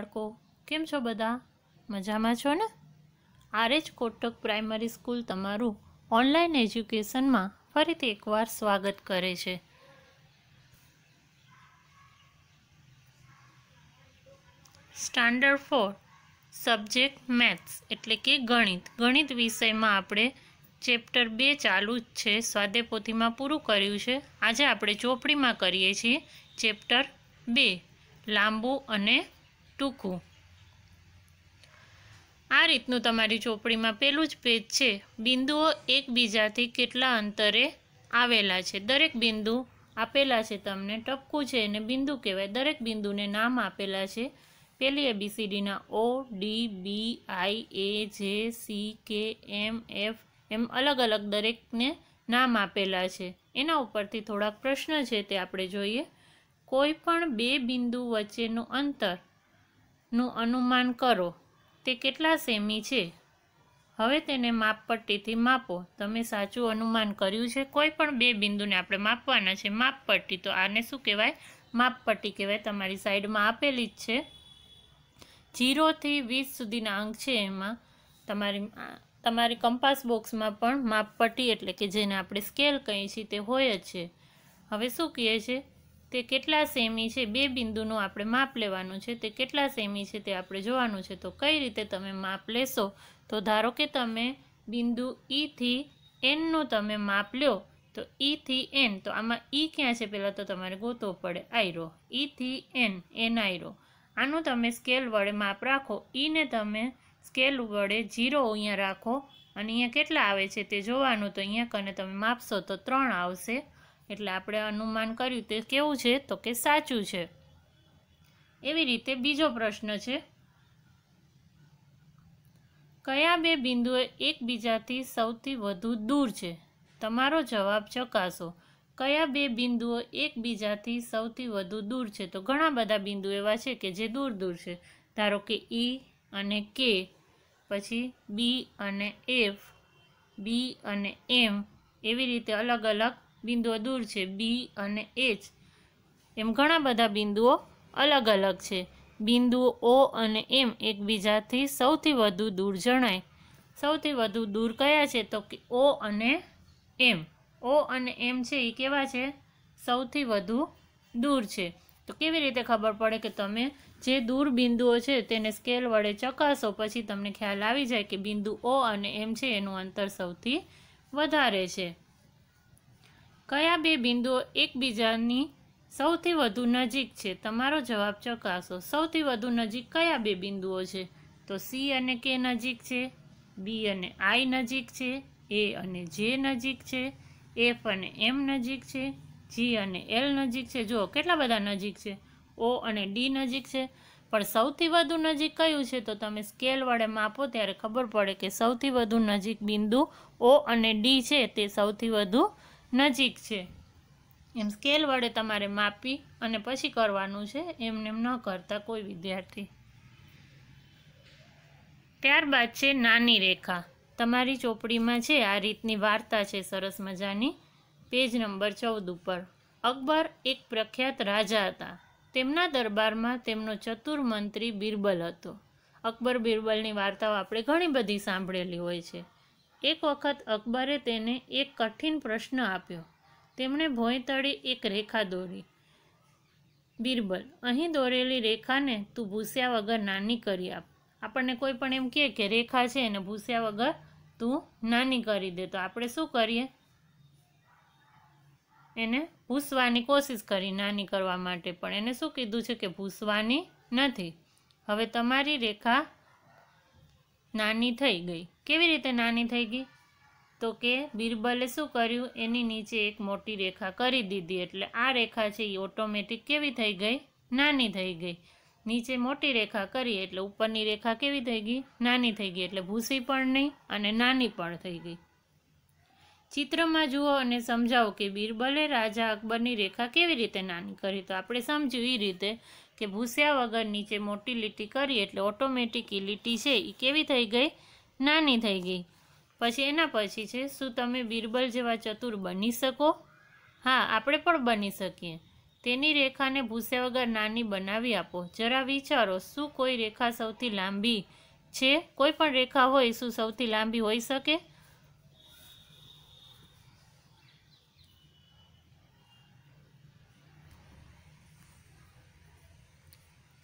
બાળકો કેમ છો બધા મજામાં છો ને આરએચ કોટક પ્રાઇમરી સ્કૂલ તમારું ઓનલાઈન એજ્યુકેશનમાં ફરીથી એકવાર સ્વાગત કરે છે સ્ટાન્ડર્ડ ફોર સબ્જેક્ટ મેથ્સ એટલે કે ગણિત ગણિત વિષયમાં આપણે ચેપ્ટર બે ચાલુ જ છે સ્વાદેપોથીમાં પૂરું કર્યું છે આજે આપણે ચોપડીમાં કરીએ છીએ ચેપ્ટર બે લાંબુ અને ટૂંકું આ રીતનું તમારી ચોપડીમાં પહેલું જ પેજ છે બિંદુઓ એકબીજાથી કેટલા અંતરે આવેલા છે દરેક બિંદુ આપેલા છે તમને ટપકું છે એને બિંદુ કહેવાય દરેક બિંદુને નામ આપેલા છે પહેલી એબીસીડીના ઓ ડી બી આઈ એ જે સી કે એમ એફ એમ અલગ અલગ દરેકને નામ આપેલા છે એના ઉપરથી થોડાક પ્રશ્ન છે તે આપણે જોઈએ કોઈ પણ બે બિંદુ વચ્ચેનું અંતર નું અનુમાન કરો તે કેટલા સેમી છે હવે તેને માપપટ્ટીથી માપો તમે સાચું અનુમાન કર્યું છે કોઈ પણ બે બિંદુને આપણે માપવાના છે માપપટ્ટી તો આને શું કહેવાય માપપટ્ટી કહેવાય તમારી સાઈડમાં આપેલી જ છે જીરોથી વીસ સુધીના અંક છે એમાં તમારી તમારી કંપાસ બોક્સમાં પણ માપપટ્ટી એટલે કે જેને આપણે સ્કેલ કહીએ છીએ તે હોય જ છે હવે શું કહે છે તે કેટલા સેમી છે બે બિંદુનું આપણે માપ લેવાનું છે તે કેટલા સેમી છે તે આપણે જોવાનું છે તો કઈ રીતે તમે માપ લેશો તો ધારો કે તમે બિંદુ ઈથી e એનનું તમે માપ લો તો ઈથી e એન તો આમાં ઈ e ક્યાં છે પહેલાં તો તમારે ગોતવો પડે આયરો ઈથી એન એન આયરો આનું તમે સ્કેલ વડે માપ રાખો ઈને તમે સ્કેલ વડે જીરો અહીંયા રાખો અને અહીંયા કેટલા આવે છે તે જોવાનું તો અહીંયા કને તમે માપશો તો ત્રણ આવશે એટલે આપણે અનુમાન કર્યું તે કેવું છે તો કે સાચું છે એવી રીતે બીજો પ્રશ્ન છે કયા બે બિંદુએ એકબીજાથી સૌથી વધુ દૂર છે તમારો જવાબ ચકાસો કયા બે બિંદુઓ એકબીજાથી સૌથી વધુ દૂર છે તો ઘણા બધા બિંદુ એવા છે કે જે દૂર દૂર છે ધારો કે ઈ e અને કે પછી બી અને એફ બી અને એમ એવી રીતે અલગ અલગ બિંદુઓ દૂર છે બી અને એચ એમ ઘણા બધા બિંદુઓ અલગ અલગ છે બિંદુઓ ઓ અને એમ એકબીજાથી સૌથી વધુ દૂર જણાય સૌથી વધુ દૂર કયા છે તો કે ઓ અને એમ ઓ અને એમ છે એ કેવા છે સૌથી વધુ દૂર છે તો કેવી રીતે ખબર પડે કે તમે જે દૂર બિંદુઓ છે તેને સ્કેલ વડે ચકાસો પછી તમને ખ્યાલ આવી જાય કે બિંદુ ઓ અને એમ છે એનું અંતર સૌથી વધારે છે કયા બે બિંદુઓ એકબીજાની સૌથી વધુ નજીક છે તમારો જવાબ ચકાસો સૌથી વધુ નજીક કયા બે બિંદુઓ છે તો સી અને કે નજીક છે બી અને આઈ નજીક છે એ અને જે નજીક છે એફ અને એમ નજીક છે જી અને એલ નજીક છે જુઓ કેટલા બધા નજીક છે ઓ અને ડી નજીક છે પણ સૌથી વધુ નજીક કયું છે તો તમે સ્કેલ વડે માપો ત્યારે ખબર પડે કે સૌથી વધુ નજીક બિંદુ ઓ અને ડી છે તે સૌથી વધુ નજીક છે એમ સ્કેલ વડે તમારે માપી અને પછી કરવાનું છે એમને ન કરતા કોઈ વિદ્યાર્થી ત્યારબાદ છે નાની રેખા તમારી ચોપડીમાં છે આ રીતની વાર્તા છે સરસ મજાની પેજ નંબર ચૌદ ઉપર અકબર એક પ્રખ્યાત રાજા હતા તેમના દરબારમાં તેમનો ચતુર મંત્રી બિરબલ હતો અકબર બિરબલની વાર્તાઓ આપણે ઘણી બધી સાંભળેલી હોય છે એક વખત અકબરે તેને એક કઠિન પ્રશ્ન આપ્યો તેમણે ભોંયતળે એક રેખા દોરી બિરબલ અહીં દોરેલી રેખાને તું ભૂસ્યા વગર નાની કરી આપ આપણને કોઈ પણ એમ કહે કે રેખા છે એને ભૂસ્યા વગર તું નાની કરી દે તો આપણે શું કરીએ એને ભૂસવાની કોશિશ કરી નાની કરવા માટે પણ એને શું કીધું છે કે ભૂસવાની નથી હવે તમારી રેખા નાની થઈ ગઈ કેવી રીતે નાની થઈ ગઈ તો કે બિરબલે શું કર્યું એની નીચે એક મોટી રેખા કરી દીધી એટલે આ રેખા છે એ ઓટોમેટિક કેવી થઈ ગઈ નાની થઈ ગઈ નીચે મોટી રેખા કરી એટલે ઉપરની રેખા કેવી થઈ ગઈ નાની થઈ ગઈ એટલે ભૂસી પણ નહીં અને નાની પણ થઈ ગઈ ચિત્રમાં જુઓ અને સમજાવો કે બિરબલે રાજા અકબરની રેખા કેવી રીતે નાની કરી તો આપણે સમજ્યું એ રીતે કે ભૂસ્યા વગર નીચે મોટી લીટી કરી એટલે ઓટોમેટિક એ લીટી છે એ કેવી થઈ ગઈ નાની થઈ ગઈ પછી એના પછી છે શું તમે બિરબલ જેવા ચતુર બની શકો હા આપણે પણ બની શકીએ તેની રેખાને ભૂસ્યા વગર નાની બનાવી આપો જરા વિચારો શું કોઈ રેખા સૌથી લાંબી છે કોઈ પણ રેખા હોય શું સૌથી લાંબી હોઈ શકે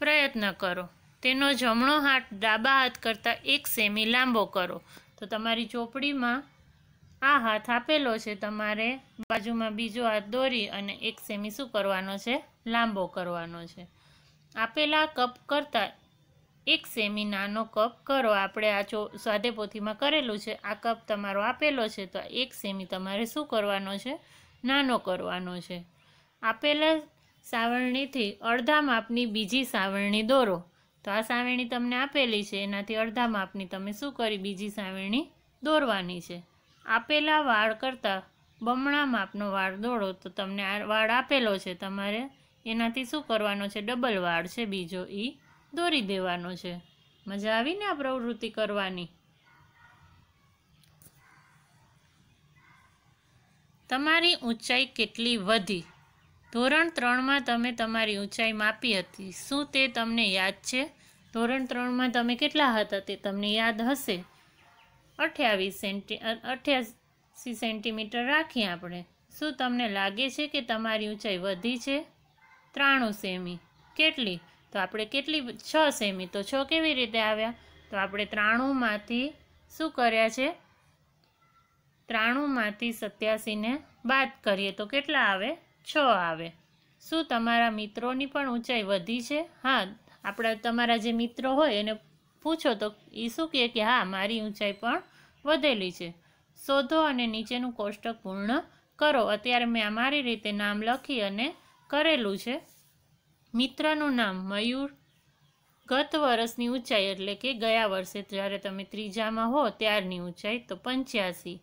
પ્રયત્ન કરો તેનો જમણો હાથ ડાબા હાથ કરતાં એક સેમી લાંબો કરો તો તમારી ચોપડીમાં આ હાથ આપેલો છે તમારે બાજુમાં બીજો હાથ દોરી અને એક સેમી શું કરવાનો છે લાંબો કરવાનો છે આપેલા કપ કરતાં એક સેમી નાનો કપ કરો આપણે આ ચો સ્વાદે કરેલું છે આ કપ તમારો આપેલો છે તો એક સેમી તમારે શું કરવાનો છે નાનો કરવાનો છે આપેલા સાવરણીથી અડધા માપની બીજી સાવરણી દોરો તો આ સાવેણી તમને આપેલી છે એનાથી અડધા માપની તમે શું કરી બીજી સાવેણી દોરવાની છે આપેલા વાળ કરતાં બમણા માપનો વાળ દોડો તો તમને આ વાળ આપેલો છે તમારે એનાથી શું કરવાનો છે ડબલ વાળ છે બીજો એ દોરી દેવાનો છે મજા આવીને આ પ્રવૃત્તિ કરવાની તમારી ઊંચાઈ કેટલી વધી ધોરણ ત્રણમાં તમે તમારી ઊંચાઈ માપી હતી શું તે તમને યાદ છે ધોરણ ત્રણમાં તમે કેટલા હતા તે તમને યાદ હશે અઠ્યાવીસ સેન્ટી અઠ્યાસી સેન્ટીમીટર રાખીએ આપણે શું તમને લાગે છે કે તમારી ઊંચાઈ વધી છે ત્રાણું સેમી કેટલી તો આપણે કેટલી છ સેમી તો છ કેવી રીતે આવ્યા તો આપણે ત્રાણુંમાંથી શું કર્યા છે ત્રાણુંમાંથી સત્યાસીને બાદ કરીએ તો કેટલા આવે છ આવે શું તમારા મિત્રોની પણ ઊંચાઈ વધી છે હા આપણા તમારા જે મિત્રો હોય એને પૂછો તો એ શું કહે કે હા મારી ઊંચાઈ પણ વધેલી છે શોધો અને નીચેનું કોષ્ટક પૂર્ણ કરો અત્યારે મેં અમારી રીતે નામ લખી અને કરેલું છે મિત્રનું નામ મયુર ગત વર્ષની ઊંચાઈ એટલે કે ગયા વર્ષે જ્યારે તમે ત્રીજામાં હો ત્યારની ઊંચાઈ તો પંચ્યાસી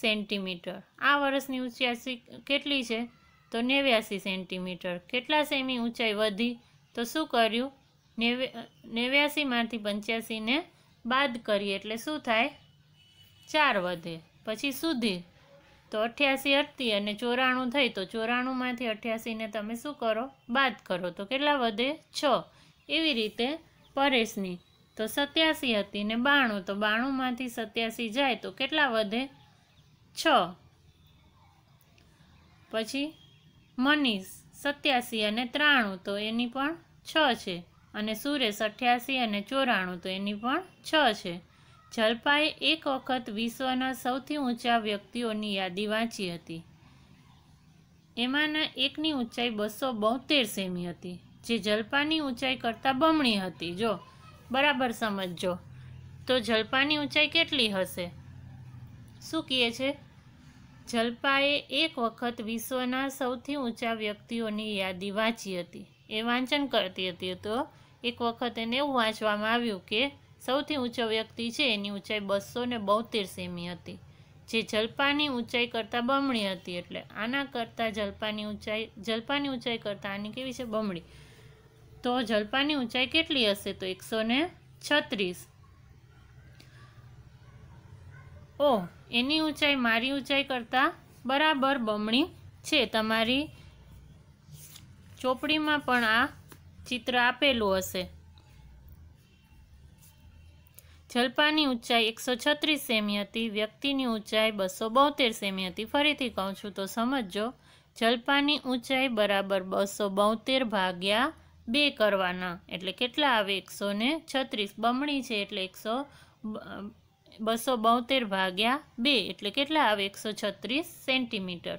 સેન્ટીમીટર આ વર્ષની ઊંચાઈ કેટલી છે તો નેવ્યાસી સેન્ટીમીટર કેટલા સેમી ઊંચાઈ વધી તો શું કર્યું નેવે નેવ્યાસીમાંથી પંચ્યાસીને બાદ કરીએ એટલે શું થાય ચાર વધે પછી સુધી તો અઠ્યાસી હતી અને ચોરાણું થઈ તો ચોરાણુંમાંથી અઠ્યાસીને તમે શું કરો બાદ કરો તો કેટલા વધે છ એવી રીતે પરેશની તો સત્યાસી હતી ને બાણું તો બાણુંમાંથી સત્યાસી જાય તો કેટલા વધે છ પછી મનીષ સત્યાસી અને ત્રાણું તો એની પણ છ છે અને સુરેશ અઠ્યાસી અને ચોરાણું તો એની પણ છ છે જલપાએ એક વખત વિશ્વના સૌથી ઊંચા વ્યક્તિઓની યાદી વાંચી હતી એમાંના એકની ઊંચાઈ બસો બોતેર સેમી હતી જે જલપાની ઊંચાઈ કરતાં બમણી હતી જો બરાબર સમજજો તો જલપાની ઊંચાઈ કેટલી હશે શું કહે છે જલ્પાએ એક વખત વિશ્વના સૌથી ઊંચા વ્યક્તિઓની યાદી વાંચી હતી એ વાંચન કરતી હતી તો એક વખત એને એવું વાંચવામાં આવ્યું કે સૌથી ઊંચો વ્યક્તિ છે એની ઊંચાઈ બસો ને બોતેર સેમી હતી જે જલપાની ઊંચાઈ કરતાં બમણી હતી એટલે આના કરતાં જલપાની ઊંચાઈ જલપાની ઊંચાઈ કરતાં આની કેવી છે બમણી તો જલપાની ઊંચાઈ કેટલી હશે તો એકસો છત્રીસ ઓહ એની ઊંચાઈ મારી ઊંચાઈ કરતાં બરાબર બમણી છે તમારી ચોપડીમાં પણ આ ચિત્ર આપેલું હશે જલપાની ઊંચાઈ એકસો છત્રીસ સેમી હતી વ્યક્તિની ઊંચાઈ બસો બોતેર સેમી હતી ફરીથી કહું છું તો સમજો જલપાની ઊંચાઈ બરાબર બસો બોતેર ભાગ્યા બે કરવાના એટલે કેટલા આવે એકસો છત્રીસ બમણી છે એટલે એકસો બસો બોતેર ભાગ્યા બે એટલે કેટલા આવે એકસો છત્રીસ સેન્ટીમીટર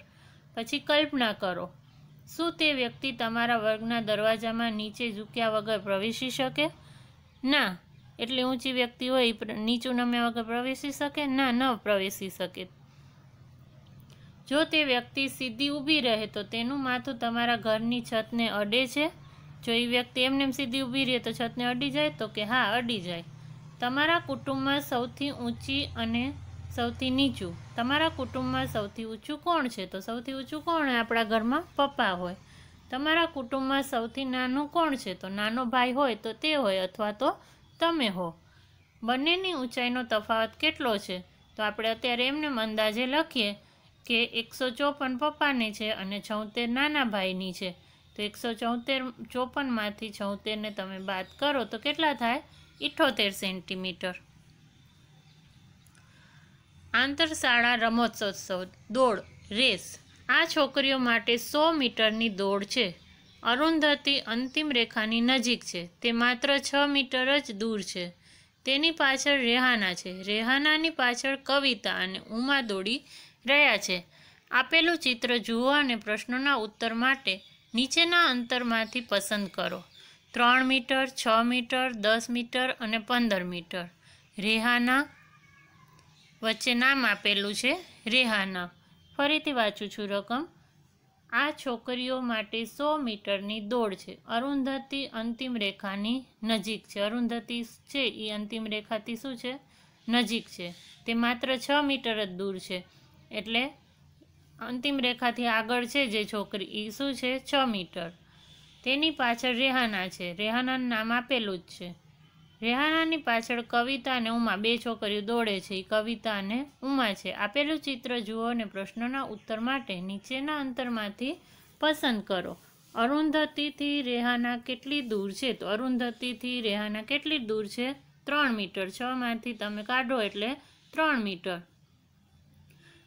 પછી કલ્પના કરો શું તે વ્યક્તિ તમારા વર્ગના દરવાજામાં નીચે ઝૂક્યા વગર પ્રવેશી શકે ના એટલે ઊંચી વ્યક્તિ હોય નીચું નમ્યા વગર પ્રવેશી શકે ના ન પ્રવેશી શકે જો તે વ્યક્તિ સીધી ઊભી રહે તો તેનું માથું તમારા ઘરની છતને અડે છે જો એ વ્યક્તિ એમને સીધી ઊભી રહે તો છતને અડી જાય તો કે હા અડી જાય તમારા કુટુંબમાં સૌથી ઊંચી અને સૌથી નીચું તમારા કુટુંબમાં સૌથી ઊંચું કોણ છે તો સૌથી ઊંચું કોણ આપણા ઘરમાં પપ્પા હોય તમારા કુટુંબમાં સૌથી નાનું કોણ છે તો નાનો ભાઈ હોય તો તે હોય અથવા તો તમે હો બંનેની ઊંચાઈનો તફાવત કેટલો છે તો આપણે અત્યારે એમને અંદાજે લખીએ કે એકસો ચોપન પપ્પાની છે અને છોતેર નાના ભાઈની છે તો એકસો ચોતેર ચોપનમાંથી છોતેરને તમે બાદ કરો તો કેટલા થાય ઇઠોતેર સેન્ટીમીટર આંતરશાળા રમતોત્સવ દોડ રેસ આ છોકરીઓ માટે સો મીટરની દોડ છે અરુંધતી અંતિમ રેખાની નજીક છે તે માત્ર છ મીટર જ દૂર છે તેની પાછળ રેહાના છે રેહાનાની પાછળ કવિતા અને ઉમા દોડી રહ્યા છે આપેલું ચિત્ર જુઓ અને પ્રશ્નોના ઉત્તર માટે નીચેના અંતરમાંથી પસંદ કરો ત્રણ મીટર છ મીટર દસ મીટર અને પંદર મીટર રેહાના વચ્ચે નામ આપેલું છે રેહાના ફરીથી વાંચું છું રકમ આ છોકરીઓ માટે સો મીટરની દોડ છે અરુંધતી અંતિમ રેખાની નજીક છે અરુંધતી છે એ અંતિમ રેખાથી શું છે નજીક છે તે માત્ર છ મીટર જ દૂર છે એટલે અંતિમ રેખાથી આગળ છે જે છોકરી એ શું છે છ મીટર તેની પાછળ રેહાના છે રેહાનાનું નામ આપેલું જ છે રેહાનાની પાછળ કવિતા અને ઉમા બે છોકરીઓ દોડે છે એ કવિતા અને ઉમા છે આપેલું ચિત્ર જુઓ અને પ્રશ્નોના ઉત્તર માટે નીચેના અંતરમાંથી પસંદ કરો અરુંધતીથી રેહાના કેટલી દૂર છે તો અરુંધતીથી રેહાના કેટલી દૂર છે ત્રણ મીટર છમાંથી તમે કાઢો એટલે ત્રણ મીટર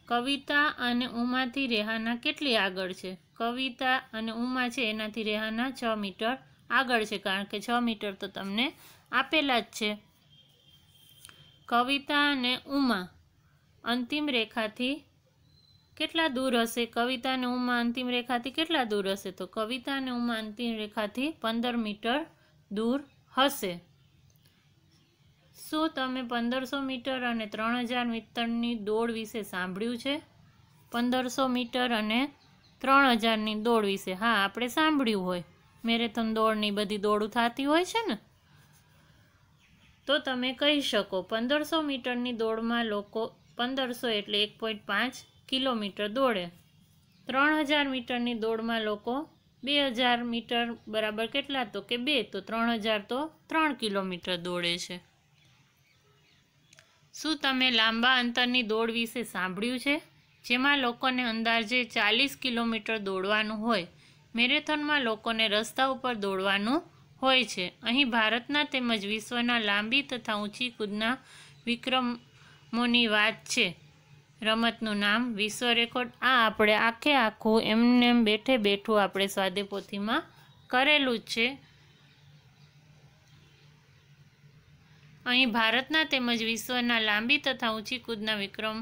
કવિતા અને ઉમાથી રેહાના કેટલી આગળ છે કવિતા અને ઉમા છે એનાથી રેહાના છ મીટર આગળ છે કારણ કે છ મીટર તો તમને આપેલા જ છે કવિતા અને ઉમા અંતિમ રેખાથી કેટલા દૂર હશે કવિતા અને ઉમા અંતિમ રેખાથી કેટલા દૂર હશે તો કવિતા અને ઉમા અંતિમ રેખાથી પંદર મીટર દૂર હશે શું તમે પંદરસો મીટર અને ત્રણ હજાર મીટરની દોડ વિશે સાંભળ્યું છે પંદરસો મીટર અને ત્રણ હજારની દોડ વિશે હા આપણે સાંભળ્યું હોય મેરેથોન દોડની બધી દોડું થતી હોય છે ને તો તમે કહી શકો પંદરસો મીટરની દોડમાં લોકો પંદરસો એટલે એક પોઈન્ટ પાંચ કિલોમીટર દોડે ત્રણ હજાર મીટરની દોડમાં લોકો બે હજાર મીટર બરાબર કેટલા તો કે બે તો ત્રણ હજાર તો ત્રણ કિલોમીટર દોડે છે શું તમે લાંબા અંતરની દોડ વિશે સાંભળ્યું છે જેમાં લોકોને અંદાજે ચાલીસ કિલોમીટર દોડવાનું હોય મેરેથોનમાં લોકોને રસ્તા ઉપર દોડવાનું હોય છે અહીં ભારતના તેમજ વિશ્વના લાંબી તથા ઊંચી કૂદના વિક્રમોની વાત છે રમતનું નામ વિશ્વ રેકોર્ડ આ આપણે આખે આખું એમને બેઠે બેઠું આપણે સ્વાદેપોથીમાં કરેલું છે અહીં ભારતના તેમજ વિશ્વના લાંબી તથા ઊંચી કૂદના વિક્રમ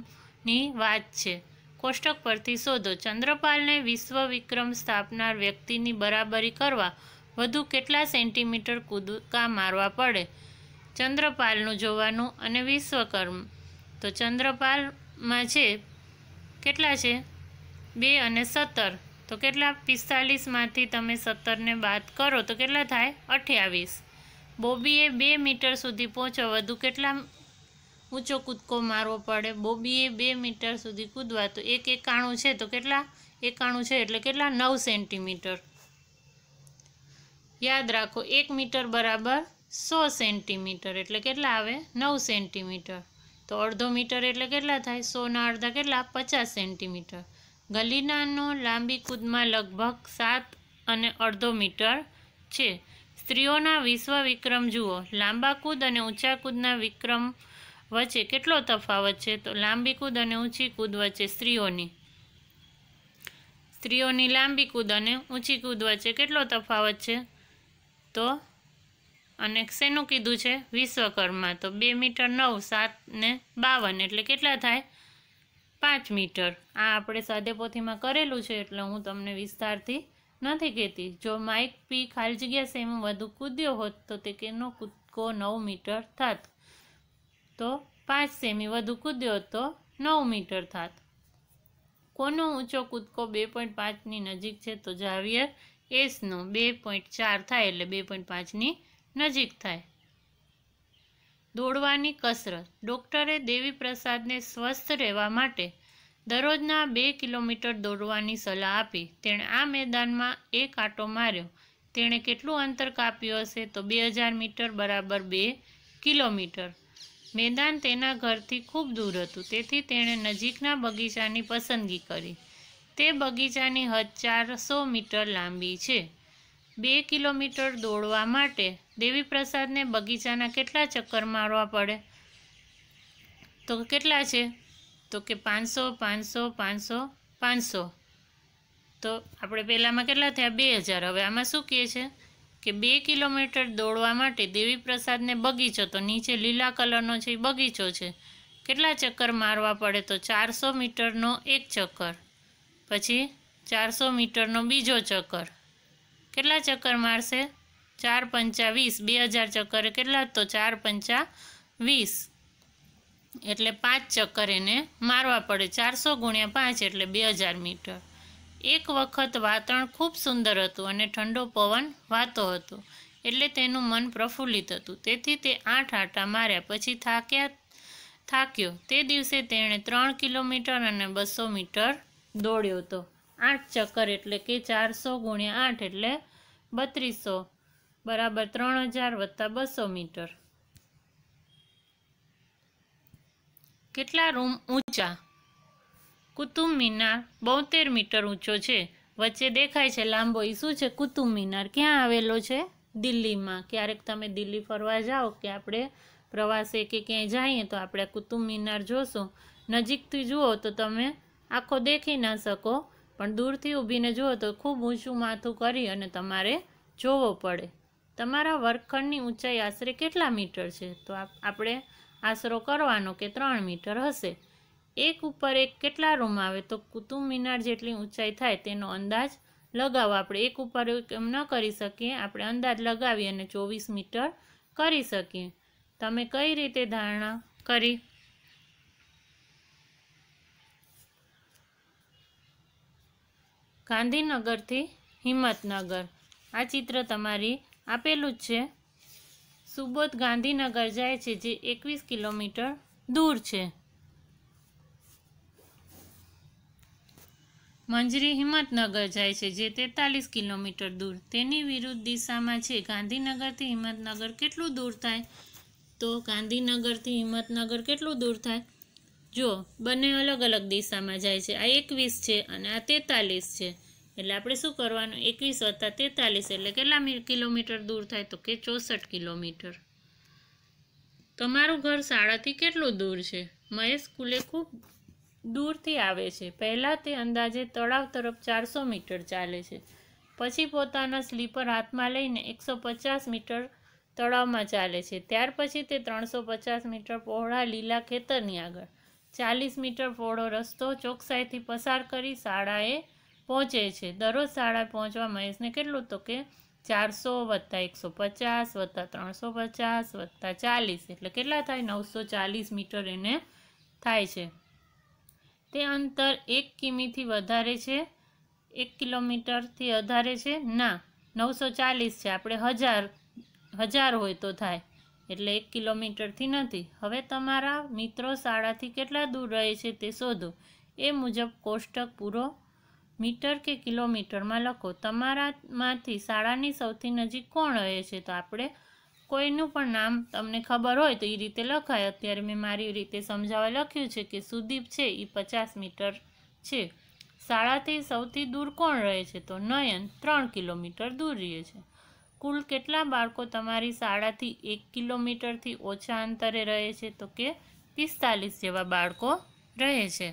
ની વાત છે કોષ્ટક પરથી શોધો ચંદ્રપાલને વિશ્વ વિક્રમ સ્થાપનાર વ્યક્તિની બરાબરી કરવા વધુ કેટલા સેન્ટીમીટર કૂદકા મારવા પડે ચંદ્રપાલનું જોવાનું અને વિશ્વકર્મ તો ચંદ્રપાલમાં છે કેટલા છે બે અને સત્તર તો કેટલા પિસ્તાલીસમાંથી તમે સત્તરને બાદ કરો તો કેટલા થાય અઠ્યાવીસ બોબીએ બે મીટર સુધી પહોંચવા વધુ કેટલા ઊંચો કૂદકો મારવો પડે બોબીએ બે મીટર સુધી કૂદવા તો એક એકાણું છે તો કેટલા એકાણું છે એટલે કેટલા નવ સેન્ટીમીટર યાદ રાખો એક મીટર બરાબર સો સેન્ટીમીટર એટલે કેટલા આવે નવ સેન્ટીમીટર તો અડધો મીટર એટલે કેટલા થાય સોના અડધા કેટલા પચાસ સેન્ટીમીટર ગલીનાનો લાંબી કૂદમાં લગભગ સાત અને અડધો મીટર છે સ્ત્રીઓના વિશ્વ વિક્રમ જુઓ લાંબા કૂદ અને ઊંચા કૂદના વિક્રમ વચ્ચે કેટલો તફાવત છે તો લાંબી કૂદ અને ઊંચી કૂદ વચ્ચે સ્ત્રીઓની સ્ત્રીઓની લાંબી કૂદ અને ઊંચી કૂદ વચ્ચે કેટલો તફાવત છે તો અને શેનું કીધું છે વિશ્વકર્મા તો બે મીટર નવ સાત ને બાવન એટલે કેટલા થાય પાંચ મીટર આ આપણે સાદેપોથીમાં કરેલું છે એટલે હું તમને વિસ્તારથી નથી કહેતી જો માઇક પી ખાલી જગ્યા સેમ વધુ કૂદ્યો હોત તો તે કેનો કૂદકો નવ મીટર થાત તો પાંચ સેમી વધુ કૂદ્યો તો નવ મીટર થાત કોનો ઊંચો કૂદકો બે પોઈન્ટ પાંચની નજીક છે તો ઝાવિયર એસનો બે પોઈન્ટ ચાર થાય એટલે બે પોઈન્ટ પાંચની નજીક થાય દોડવાની કસરત ડૉક્ટરે દેવી પ્રસાદને સ્વસ્થ રહેવા માટે દરરોજના બે કિલોમીટર દોડવાની સલાહ આપી તેણે આ મેદાનમાં એક આંટો માર્યો તેણે કેટલું અંતર કાપ્યું હશે તો બે હજાર મીટર બરાબર બે કિલોમીટર મેદાન તેના ઘરથી ખૂબ દૂર હતું તેથી તેણે નજીકના બગીચાની પસંદગી કરી તે બગીચાની હદ ચારસો મીટર લાંબી છે બે કિલોમીટર દોડવા માટે દેવીપ્રસાદને બગીચાના કેટલા ચક્કર મારવા પડે તો કેટલા છે તો કે પાંચસો પાંચસો પાંચસો પાંચસો તો આપણે પહેલાંમાં કેટલા થયા બે હજાર હવે આમાં શું કહે છે કે બે કિલોમીટર દોડવા માટે દેવી પ્રસાદને બગીચો તો નીચે લીલા કલરનો છે એ બગીચો છે કેટલા ચક્કર મારવા પડે તો ચારસો મીટરનો એક ચક્કર પછી ચારસો મીટરનો બીજો ચક્કર કેટલા ચક્કર મારશે ચાર પંચા વીસ બે હજાર ચક્કરે કેટલા તો ચાર પંચા વીસ એટલે પાંચ ચક્કર એને મારવા પડે ચારસો ગુણ્યા પાંચ એટલે બે હજાર મીટર એક વખત વાતાવરણ ખૂબ સુંદર હતું અને ઠંડો પવન વાતો હતો એટલે તેનું મન પ્રફુલ્લિત હતું તેથી તે આઠ આટા માર્યા પછી થાક્યા થાક્યો તે દિવસે તેણે ત્રણ કિલોમીટર અને બસો મીટર દોડ્યો હતો આઠ ચક્કર એટલે કે ચારસો ગુણ્યા આઠ એટલે બત્રીસો બરાબર ત્રણ હજાર વત્તા બસો મીટર કેટલા રૂમ ઊંચા કુતુબ મિનાર બોતેર મીટર ઊંચો છે વચ્ચે દેખાય છે લાંબો એ શું છે કુતુબ મિનાર ક્યાં આવેલો છે દિલ્હીમાં ક્યારેક તમે દિલ્હી ફરવા જાઓ કે આપણે પ્રવાસે કે ક્યાંય જઈએ તો આપણે કુતુબ મિનાર જોશું નજીકથી જુઓ તો તમે આખો દેખી ના શકો પણ દૂરથી ઊભીને જુઓ તો ખૂબ ઊંચું માથું કરી અને તમારે જોવો પડે તમારા વર્ગખંડની ઊંચાઈ આશરે કેટલા મીટર છે તો આપણે આશરો કરવાનો કે ત્રણ મીટર હશે એક ઉપર એક કેટલા રૂમ આવે તો કુતુબ મિનાર જેટલી ઊંચાઈ થાય તેનો અંદાજ લગાવો આપણે એક ઉપર એમ ન કરી શકીએ આપણે અંદાજ લગાવી અને ચોવીસ મીટર કરી શકીએ તમે કઈ રીતે ધારણા કરી ગાંધીનગરથી હિંમતનગર આ ચિત્ર તમારી આપેલું જ છે સુબોધ ગાંધીનગર જાય છે જે એકવીસ કિલોમીટર દૂર છે મંજરી હિંમતનગર જાય છે જે તેતાલીસ કિલોમીટર દૂર તેની વિરુદ્ધ દિશામાં છે ગાંધીનગરથી હિંમતનગર કેટલું દૂર થાય તો ગાંધીનગરથી હિંમતનગર કેટલું દૂર થાય જો બંને અલગ અલગ દિશામાં જાય છે આ એકવીસ છે અને આ તેતાલીસ છે એટલે આપણે શું કરવાનું એકવીસ વત્તા તેતાલીસ એટલે કેટલા કિલોમીટર દૂર થાય તો કે ચોસઠ કિલોમીટર તમારું ઘર શાળાથી કેટલું દૂર છે મહેશ સ્કૂલે ખૂબ દૂરથી આવે છે પહેલાં તે અંદાજે તળાવ તરફ ચારસો મીટર ચાલે છે પછી પોતાના સ્લીપર હાથમાં લઈને એકસો પચાસ મીટર તળાવમાં ચાલે છે ત્યાર પછી તે ત્રણસો પચાસ મીટર પહોળા લીલા ખેતરની આગળ ચાલીસ મીટર પહોળો રસ્તો ચોકસાઈથી પસાર કરી શાળાએ પહોંચે છે દરરોજ શાળાએ પહોંચવા મહેશને કેટલું તો કે ચારસો વત્તા એકસો પચાસ વત્તા ત્રણસો પચાસ વત્તા ચાલીસ એટલે કેટલા થાય નવસો ચાલીસ મીટર એને થાય છે તે અંતર એક કિમીથી વધારે છે એક કિલોમીટરથી વધારે છે ના નવસો ચાલીસ છે આપણે હજાર હજાર હોય તો થાય એટલે એક કિલોમીટરથી નથી હવે તમારા મિત્રો શાળાથી કેટલા દૂર રહે છે તે શોધો એ મુજબ કોષ્ટક પૂરો મીટર કે કિલોમીટરમાં લખો તમારામાંથી શાળાની સૌથી નજીક કોણ રહે છે તો આપણે કોઈનું પણ નામ તમને ખબર હોય તો એ રીતે લખાય અત્યારે મેં મારી રીતે સમજાવવા લખ્યું છે કે સુદીપ છે એ પચાસ મીટર છે શાળાથી સૌથી દૂર કોણ રહે છે તો નયન ત્રણ કિલોમીટર દૂર રહે છે કુલ કેટલા બાળકો તમારી શાળાથી એક કિલોમીટરથી ઓછા અંતરે રહે છે તો કે પિસ્તાલીસ જેવા બાળકો રહે છે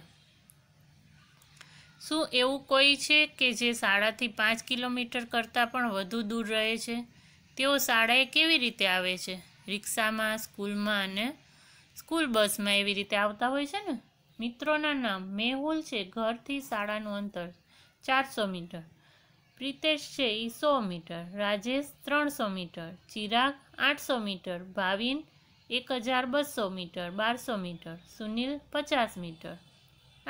શું એવું કોઈ છે કે જે શાળાથી પાંચ કિલોમીટર કરતાં પણ વધુ દૂર રહે છે તેઓ શાળાએ કેવી રીતે આવે છે રિક્ષામાં સ્કૂલમાં અને સ્કૂલ બસમાં એવી રીતે આવતા હોય છે ને મિત્રોના નામ મેહુલ છે ઘરથી શાળાનું અંતર ચારસો મીટર પ્રિતેશ છે એ સો મીટર રાજેશ ત્રણસો મીટર ચિરાગ આઠસો મીટર ભાવિન એક હજાર બસો મીટર બારસો મીટર સુનિલ પચાસ મીટર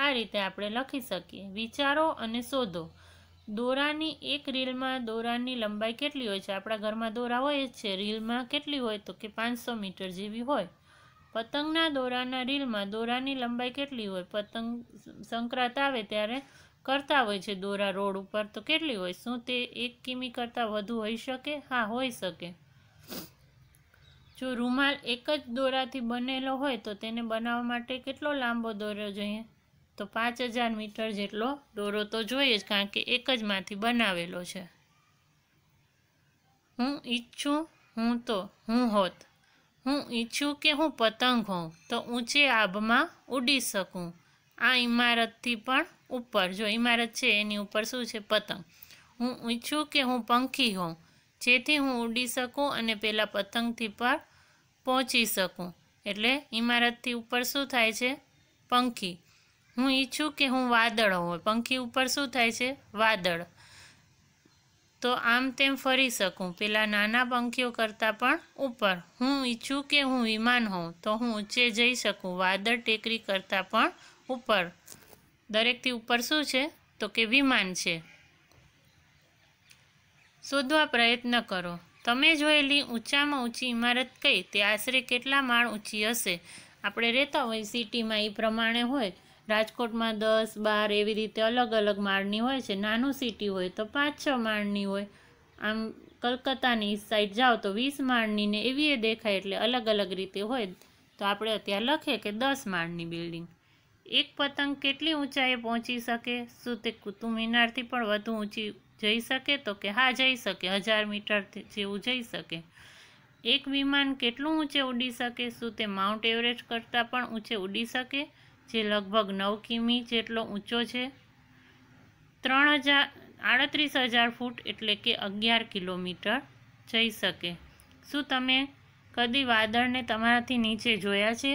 આ રીતે આપણે લખી શકીએ વિચારો અને શોધો દોરાની એક રીલમાં દોરાની લંબાઈ કેટલી હોય છે આપણા ઘરમાં દોરા હોય જ છે રીલમાં કેટલી હોય તો કે પાંચસો મીટર જેવી હોય પતંગના દોરાના રીલમાં દોરાની લંબાઈ કેટલી હોય પતંગ સંક્રાંત આવે ત્યારે કરતા હોય છે દોરા રોડ ઉપર તો કેટલી હોય શું તે એક કિમી કરતાં વધુ હોઈ શકે હા હોઈ શકે જો રૂમાલ એક જ દોરાથી બનેલો હોય તો તેને બનાવવા માટે કેટલો લાંબો દોરો જોઈએ તો પાંચ હજાર મીટર જેટલો દોરો તો જોઈએ જ કારણ કે એક જ માંથી બનાવેલો છે હું ઈચ્છું હું તો હું હોત હું ઈચ્છું કે હું પતંગ હોઉં તો ઊંચે આબમાં ઉડી શકું આ ઇમારતથી પણ ઉપર જો ઇમારત છે એની ઉપર શું છે પતંગ હું ઈચ્છું કે હું પંખી હોઉં જેથી હું ઉડી શકું અને પેલા પતંગથી પર પહોંચી શકું એટલે ઇમારતથી ઉપર શું થાય છે પંખી હું ઈચ્છું કે હું વાદળ હોઉં પંખી ઉપર શું થાય છે વાદળ તો આમ તેમ ફરી શકું પેલા નાના પંખીઓ કરતાં પણ ઉપર હું ઈચ્છું કે હું વિમાન હોઉં તો હું ઊંચે જઈ શકું વાદળ ટેકરી કરતાં પણ ઉપર દરેકથી ઉપર શું છે તો કે વિમાન છે શોધવા પ્રયત્ન કરો તમે જોયેલી ઊંચામાં ઊંચી ઇમારત કઈ તે આશરે કેટલા માળ ઊંચી હશે આપણે રહેતા હોય સિટીમાં એ પ્રમાણે હોય રાજકોટમાં દસ બાર એવી રીતે અલગ અલગ માળની હોય છે નાનું સિટી હોય તો પાંચ છ માળની હોય આમ કલકત્તાની સાઈડ જાઓ તો વીસ માળની ને એવી એ દેખાય એટલે અલગ અલગ રીતે હોય તો આપણે અત્યારે લખીએ કે દસ માળની બિલ્ડિંગ એક પતંગ કેટલી ઊંચાઈએ પહોંચી શકે શું તે કુતુબ મિનારથી પણ વધુ ઊંચી જઈ શકે તો કે હા જઈ શકે હજાર મીટર જેવું જઈ શકે એક વિમાન કેટલું ઊંચે ઉડી શકે શું તે માઉન્ટ એવરેસ્ટ કરતાં પણ ઊંચે ઉડી શકે જે લગભગ નવ કિમી જેટલો ઊંચો છે ત્રણ હજાર આડત્રીસ હજાર ફૂટ એટલે કે અગિયાર કિલોમીટર જઈ શકે શું તમે કદી વાદળને તમારાથી નીચે જોયા છે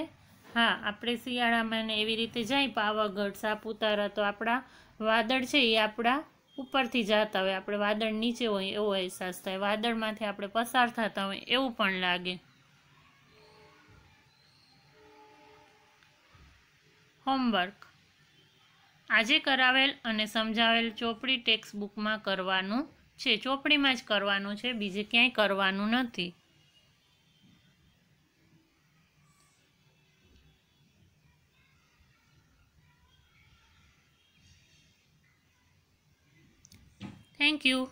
હા આપણે શિયાળામાં એવી રીતે જાય પાવાગઢ સાપુતારા તો આપણા વાદળ છે એ આપણા ઉપરથી જતા હોય આપણે વાદળ નીચે હોય એવો અહેસાસ થાય વાદળમાંથી આપણે પસાર થતા હોય એવું પણ લાગે હોમવર્ક આજે કરાવેલ અને સમજાવેલ ચોપડી ટેક્સ્ટ બુકમાં કરવાનું છે ચોપડીમાં જ કરવાનું છે બીજે ક્યાંય કરવાનું નથી થેન્ક યુ